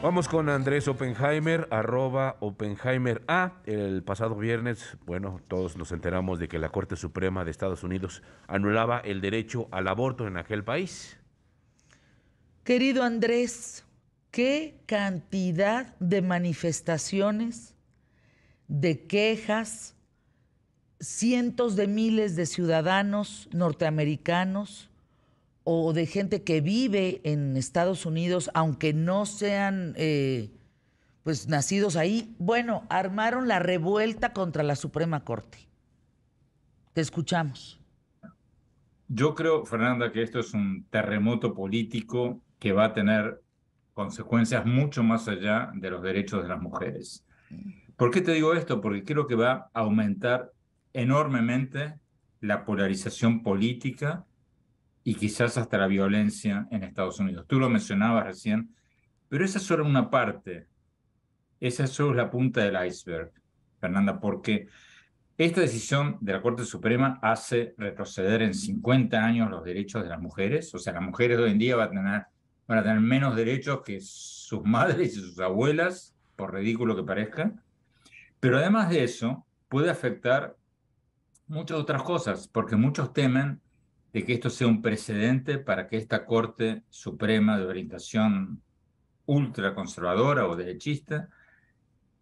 Vamos con Andrés Oppenheimer, arroba Oppenheimer A. El pasado viernes, bueno, todos nos enteramos de que la Corte Suprema de Estados Unidos anulaba el derecho al aborto en aquel país. Querido Andrés, qué cantidad de manifestaciones, de quejas, cientos de miles de ciudadanos norteamericanos o de gente que vive en Estados Unidos, aunque no sean eh, pues nacidos ahí, bueno, armaron la revuelta contra la Suprema Corte. Te escuchamos. Yo creo, Fernanda, que esto es un terremoto político que va a tener consecuencias mucho más allá de los derechos de las mujeres. ¿Por qué te digo esto? Porque creo que va a aumentar enormemente la polarización política y quizás hasta la violencia en Estados Unidos. Tú lo mencionabas recién, pero esa es solo una parte, esa es solo la punta del iceberg, Fernanda, porque esta decisión de la Corte Suprema hace retroceder en 50 años los derechos de las mujeres, o sea, las mujeres hoy en día van a tener, van a tener menos derechos que sus madres y sus abuelas, por ridículo que parezca, pero además de eso, puede afectar muchas otras cosas, porque muchos temen de que esto sea un precedente para que esta Corte Suprema de orientación ultraconservadora o derechista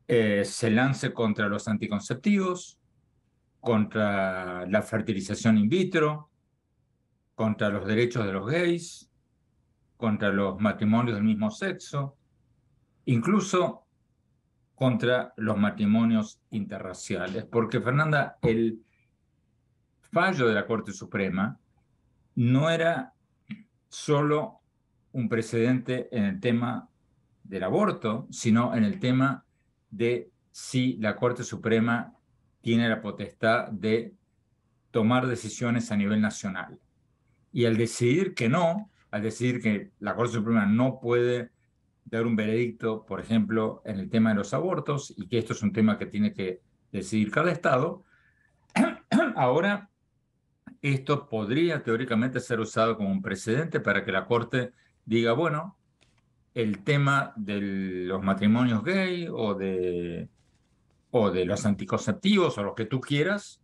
eh, se lance contra los anticonceptivos, contra la fertilización in vitro, contra los derechos de los gays, contra los matrimonios del mismo sexo, incluso contra los matrimonios interraciales, porque Fernanda, el fallo de la Corte Suprema no era solo un precedente en el tema del aborto, sino en el tema de si la Corte Suprema tiene la potestad de tomar decisiones a nivel nacional. Y al decidir que no, al decir que la Corte Suprema no puede dar un veredicto, por ejemplo, en el tema de los abortos, y que esto es un tema que tiene que decidir cada Estado, ahora esto podría teóricamente ser usado como un precedente para que la Corte diga, bueno, el tema de los matrimonios gay o de, o de los anticonceptivos o lo que tú quieras,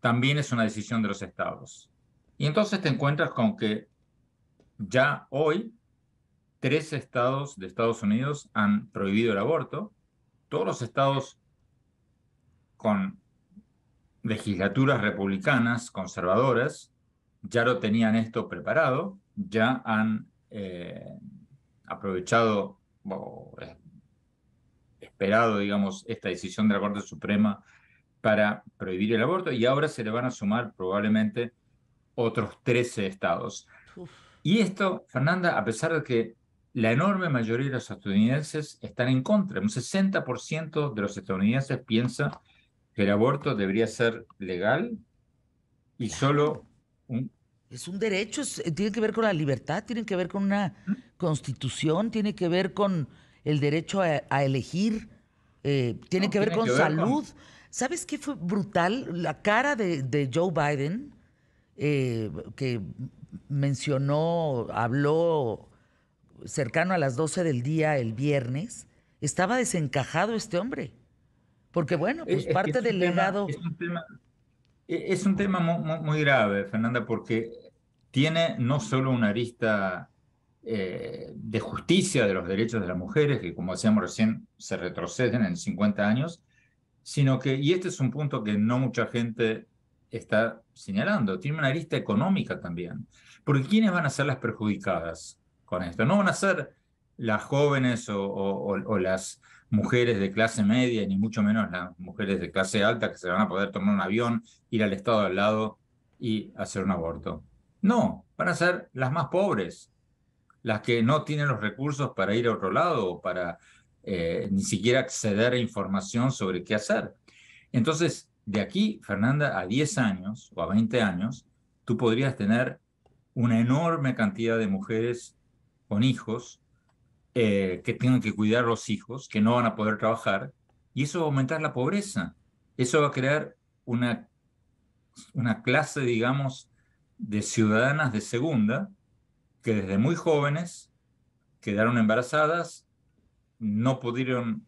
también es una decisión de los estados. Y entonces te encuentras con que ya hoy tres estados de Estados Unidos han prohibido el aborto, todos los estados con legislaturas republicanas conservadoras ya lo tenían esto preparado, ya han eh, aprovechado o eh, esperado, digamos, esta decisión de la Corte Suprema para prohibir el aborto y ahora se le van a sumar probablemente otros 13 estados. Y esto, Fernanda, a pesar de que la enorme mayoría de los estadounidenses están en contra, un 60% de los estadounidenses piensa el aborto debería ser legal y solo un... Es un derecho, eh, tiene que ver con la libertad, tiene que ver con una constitución, tiene que ver con el derecho a, elegir, eh, tiene que ver con salud. ¿Sabes qué fue brutal? La cara de, Joe Biden, eh, que mencionó, habló cercano a las 12 del día el viernes, estaba desencajado este hombre. Porque bueno, eh, pues es, parte del legado... Es un tema, eh, muy, grave, Fernanda, porque tiene no solo una arista eh, de justicia de los derechos de las mujeres, que como decíamos recién, se retroceden en 50 años, sino que, y este es un punto que no mucha gente está señalando, tiene una arista económica también. Porque ¿quiénes van a ser las perjudicadas con esto? No van a ser las jóvenes o las mujeres de clase media, ni mucho menos las mujeres de clase alta que se van a poder tomar un avión, ir al estado al lado y hacer un aborto. No, van a ser las más pobres, las que no tienen los recursos para ir a otro lado o para eh, ni siquiera acceder a información sobre qué hacer. Entonces, de aquí, Fernanda, a 10 años o a 20 años, tú podrías tener una enorme cantidad de mujeres con hijos eh, que tengan que cuidar los hijos, que no van a poder trabajar, y eso va a aumentar la pobreza. Eso va a crear una, una clase, digamos, de ciudadanas de segunda que desde muy jóvenes quedaron embarazadas, no pudieron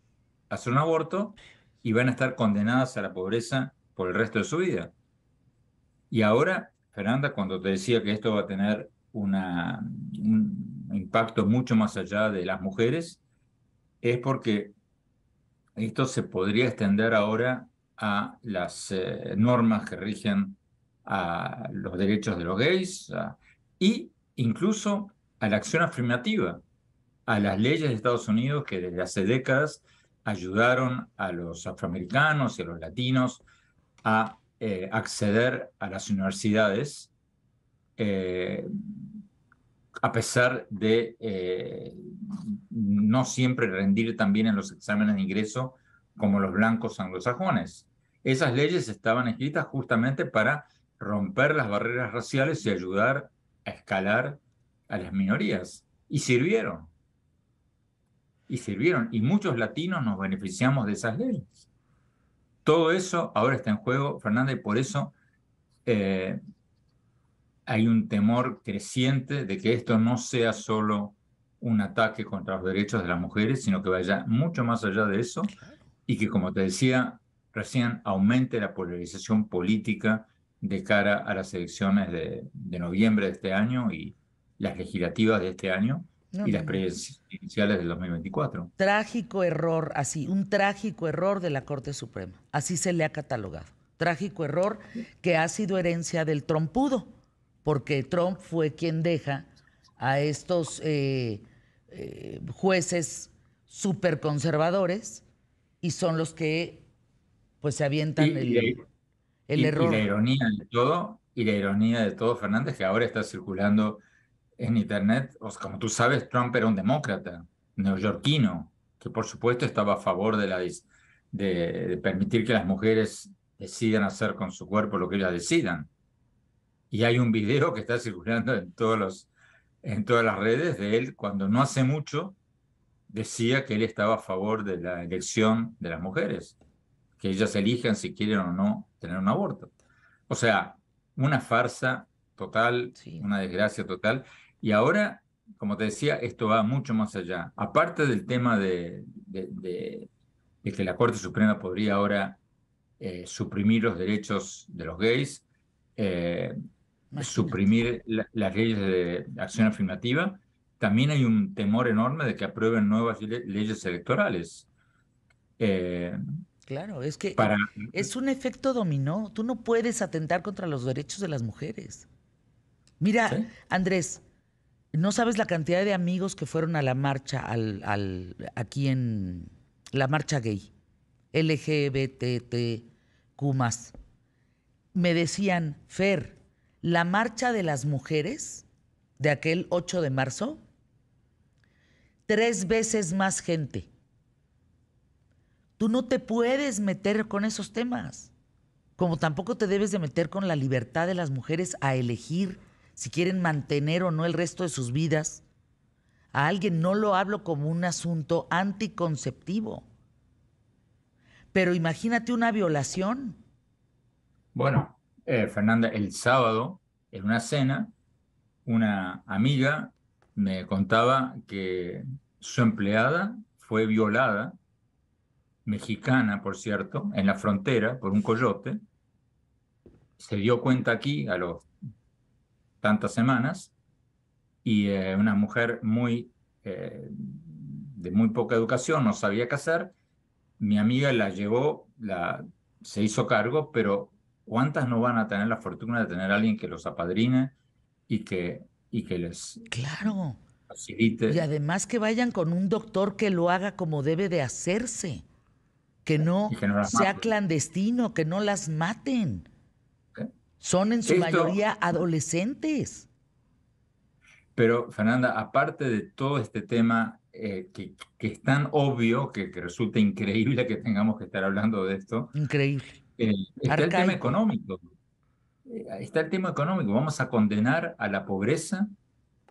hacer un aborto y van a estar condenadas a la pobreza por el resto de su vida. Y ahora, Fernanda, cuando te decía que esto va a tener una, impacto mucho más allá de las mujeres, es porque esto se podría extender ahora a las eh, normas que rigen a los derechos de los gays y incluso a la acción afirmativa, a las leyes de Estados Unidos que desde hace décadas ayudaron a los afroamericanos y a los latinos a eh, acceder a las universidades eh, a pesar de eh, no siempre rendir tan bien en los exámenes de ingreso como los blancos anglosajones. Esas leyes estaban escritas justamente para romper las barreras raciales y ayudar a escalar a las minorías. Y sirvieron. Y sirvieron. Y muchos latinos nos beneficiamos de esas leyes. Todo eso ahora está en juego, Fernández, por eso eh, hay un temor creciente de que esto no sea solo un ataque contra los derechos de las mujeres, sino que vaya mucho más allá de eso y que, como te decía recién, aumente la polarización política de cara a las elecciones de, noviembre de este año y las legislativas de este año y las presidenciales del 2024. Trágico error, así, un trágico error de la Corte Suprema, así se le ha catalogado. Trágico error que ha sido herencia del trompudo porque Trump fue quien deja a estos eh, eh, jueces súper conservadores y son los que pues se avientan el, error. Y la ironía de todo, y la ironía de todo, Fernández, que ahora está circulando en internet, o como tú sabes, Trump era un demócrata neoyorquino, que por supuesto estaba a favor de, la, de permitir que las mujeres decidan hacer con su cuerpo lo que ellas decidan y hay un video que está circulando en, todos los, en todas las redes de él cuando no hace mucho decía que él estaba a favor de la elección de las mujeres, que ellas elijan si quieren o no tener un aborto. O sea, una farsa total, una desgracia total. Y ahora, como te decía, esto va mucho más allá. Aparte del tema de, que la Corte Suprema podría ahora eh, suprimir los derechos de los gays, eh, suprimir la, las leyes de acción afirmativa, también hay un temor enorme de que aprueben nuevas leyes electorales. Eh, claro, es que es un efecto dominó. Tú no puedes atentar contra los derechos de las mujeres. Mira, Andrés, no sabes la cantidad de amigos que fueron a la marcha al, al aquí en la marcha gay, CUMAS. Me decían, Fer, la marcha de las mujeres de aquel 8 de marzo, tres veces más gente. Tú no te puedes meter con esos temas, como tampoco te debes de meter con la libertad de las mujeres a elegir si quieren mantener o no el resto de sus vidas. A alguien no lo hablo como un asunto anticonceptivo. Pero imagínate una violación. Bueno, eh, Fernanda, el sábado, en una cena, una amiga me contaba que su empleada fue violada, mexicana, por cierto, en la frontera por un coyote. Se dio cuenta aquí a los tantas semanas y eh, una mujer muy eh, de muy poca educación, no sabía qué hacer. Mi amiga la llevó, la, se hizo cargo, pero ¿Cuántas no van a tener la fortuna de tener alguien que los apadrine y que, y que les claro. Y además que vayan con un doctor que lo haga como debe de hacerse, que no, sea clandestino, que no las maten. Son en su mayoría adolescentes. Pero, Fernanda, aparte de todo este tema eh, que, es tan obvio, que, resulta increíble que tengamos que estar hablando de esto. Increíble. Eh, está el tema económico. Eh, está el tema económico. Vamos a condenar a la pobreza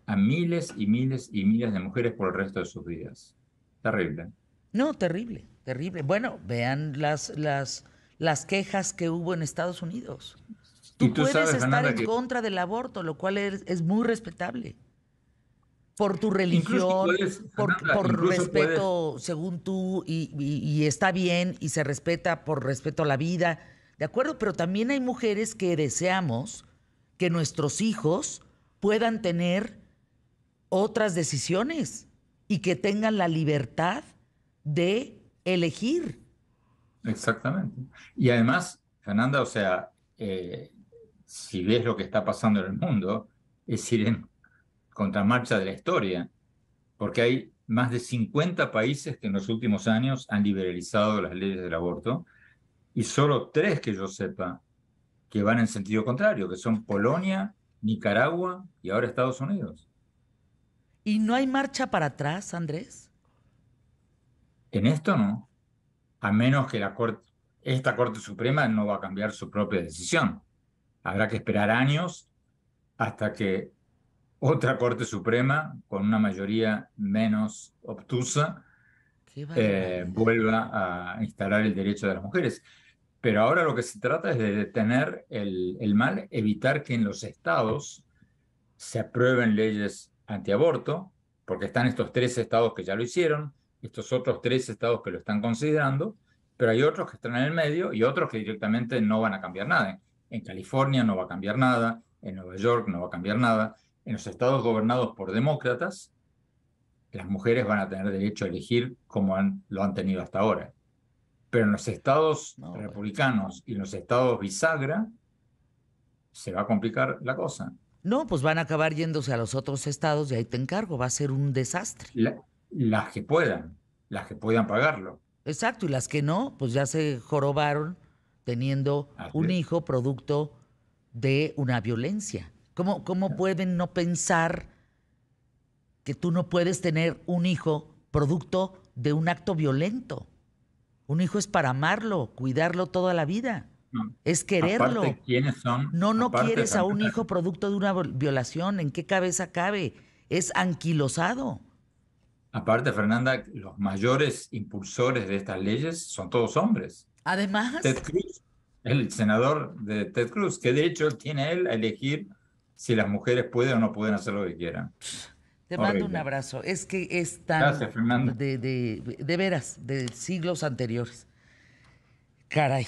a miles y miles y miles de mujeres por el resto de sus vidas. Terrible. No, terrible, terrible. Bueno, vean las, las, las quejas que hubo en Estados Unidos. Tú, puedes estar en contra del aborto, lo cual es, es muy respetable por tu religión, por, respeto según tú, y, está bien, y se respeta por respeto a la vida, ¿de acuerdo? Pero también hay mujeres que deseamos que nuestros hijos puedan tener otras decisiones y que tengan la libertad de elegir. Exactamente. Y además, Fernanda, o sea, eh, si ves lo que está pasando en el mundo, es decir, en contramarcha de la historia, porque hay más de 50 países que en los últimos años han liberalizado las leyes del aborto y solo tres que yo sepa que van en sentido contrario, que son Polonia, Nicaragua y ahora Estados Unidos. ¿Y no hay marcha para atrás, Andrés? En esto no, a menos que esta Corte Suprema no va a cambiar su propia decisión. Habrá que esperar años hasta que otra Corte Suprema con una mayoría menos obtusa eh, vuelva a instalar el derecho de las mujeres. Pero ahora lo que se trata es de detener el, el mal, evitar que en los estados se aprueben leyes antiaborto, porque están estos tres estados que ya lo hicieron, estos otros tres estados que lo están considerando, pero hay otros que están en el medio y otros que directamente no van a cambiar nada. En California no va a cambiar nada, en Nueva York no va a cambiar nada, en los estados gobernados por demócratas, las mujeres van a tener derecho a elegir como lo han tenido hasta ahora. Pero en los estados pues. republicanos y en los estados bisagra, se va a complicar la cosa. No, pues van a acabar yéndose a los otros estados y ahí te encargo, va a ser un desastre. las que puedan, las que puedan pagarlo. Exacto, y las que no, pues ya se jorobaron teniendo un hijo producto de una violencia. ¿Cómo, pueden no pensar que tú no puedes tener un hijo producto de un acto violento? Un hijo es para amarlo, cuidarlo toda la vida. Es quererlo. Aparte, ¿quiénes son? No, no quieres a un hijo producto de una violación. ¿En qué cabeza cabe? Es anquilosado. Aparte, Fernanda, los mayores impulsores de estas leyes son todos hombres. Además. Ted Cruz, el senador de Ted Cruz, que de hecho tiene él a elegir si las mujeres pueden o no pueden hacer lo que quieran. Te mando un abrazo. Es que es tan De, de, de veras, de siglos anteriores. Caray.